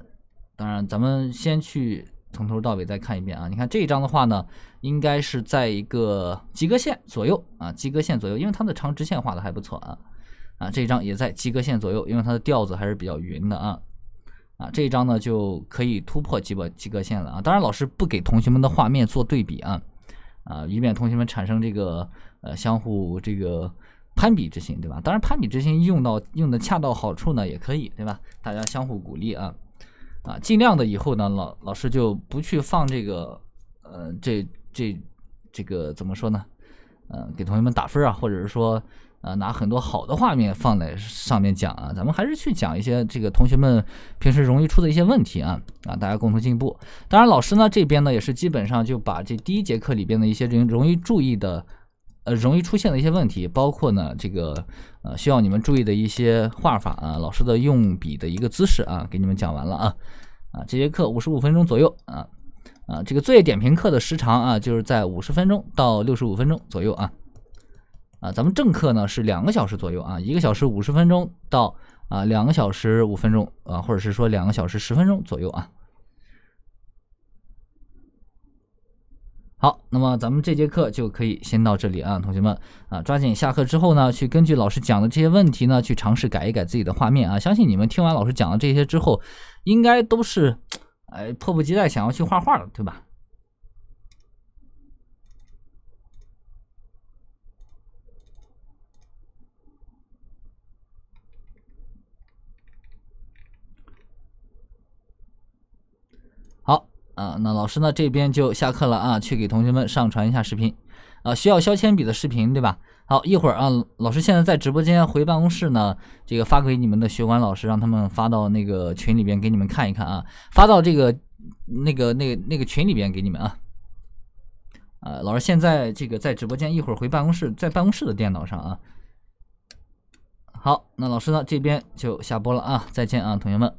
当然，咱们先去从头到尾再看一遍啊。你看这一张的话呢，应该是在一个及格线左右啊，及格线左右，因为它的长直线画的还不错啊啊，这一张也在及格线左右，因为它的调子还是比较匀的啊。啊，这一张呢就可以突破及格及格线了啊！当然，老师不给同学们的画面做对比啊，啊，以免同学们产生这个呃相互这个攀比之心，对吧？当然，攀比之心用到用的恰到好处呢，也可以，对吧？大家相互鼓励啊，啊，尽量的以后呢，老老师就不去放这个呃这这这个怎么说呢？嗯，给同学们打分啊，或者是说。啊，拿很多好的画面放在上面讲啊，咱们还是去讲一些这个同学们平时容易出的一些问题啊啊，大家共同进步。当然，老师呢这边呢也是基本上就把这第一节课里边的一些容容易注意的，呃，容易出现的一些问题，包括呢这个呃需要你们注意的一些画法啊，老师的用笔的一个姿势啊，给你们讲完了啊啊，这节课五十五分钟左右啊啊，这个作业点评课的时长啊就是在五十分钟到六十五分钟左右啊。啊，咱们正课呢是两个小时左右啊，一个小时五十分钟到啊，两个小时五分钟啊，或者是说两个小时十分钟左右啊。好，那么咱们这节课就可以先到这里啊，同学们啊，抓紧下课之后呢，去根据老师讲的这些问题呢，去尝试改一改自己的画面啊。相信你们听完老师讲的这些之后，应该都是哎迫不及待想要去画画了，对吧？啊，那老师呢？这边就下课了啊，去给同学们上传一下视频啊，需要削铅笔的视频，对吧？好，一会儿啊，老师现在在直播间，回办公室呢，这个发给你们的学管老师，让他们发到那个群里边给你们看一看啊，发到这个那个那个那个群里边给你们啊。呃，老师现在这个在直播间，一会儿回办公室，在办公室的电脑上啊。好，那老师呢，这边就下播了啊，再见啊，同学们。